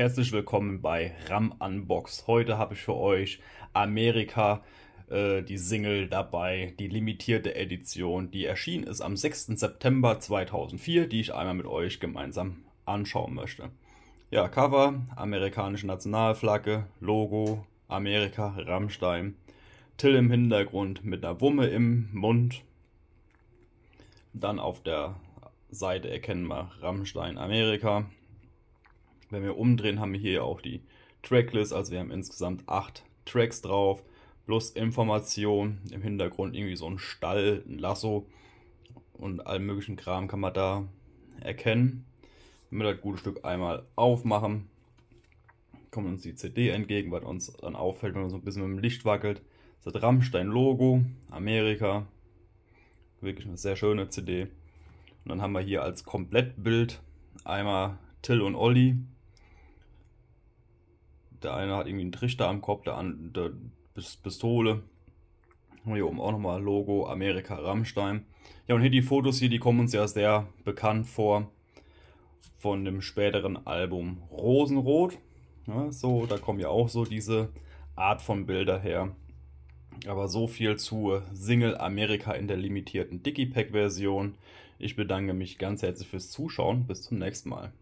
Herzlich willkommen bei RAM Unbox. Heute habe ich für euch Amerika, äh, die Single dabei, die limitierte Edition, die erschienen ist am 6. September 2004, die ich einmal mit euch gemeinsam anschauen möchte. Ja, Cover, amerikanische Nationalflagge, Logo, Amerika, Rammstein, Till im Hintergrund mit einer Wumme im Mund. Dann auf der Seite erkennen wir Rammstein Amerika, wenn wir umdrehen, haben wir hier auch die Tracklist, also wir haben insgesamt acht Tracks drauf, plus Informationen, im Hintergrund irgendwie so ein Stall, ein Lasso und allen möglichen Kram kann man da erkennen. Wenn wir das gute Stück einmal aufmachen, kommt uns die CD entgegen, was uns dann auffällt, wenn man so ein bisschen mit dem Licht wackelt. Das hat Rammstein-Logo, Amerika, wirklich eine sehr schöne CD. Und dann haben wir hier als Komplettbild einmal Till und Olli, der eine hat irgendwie einen Trichter am Kopf, der andere Pistole. Hier oben auch nochmal Logo Amerika Rammstein. Ja, und hier die Fotos hier, die kommen uns ja sehr bekannt vor von dem späteren Album Rosenrot. Ja, so, da kommen ja auch so diese Art von Bilder her. Aber so viel zu Single Amerika in der limitierten Digipack-Version. Ich bedanke mich ganz herzlich fürs Zuschauen. Bis zum nächsten Mal.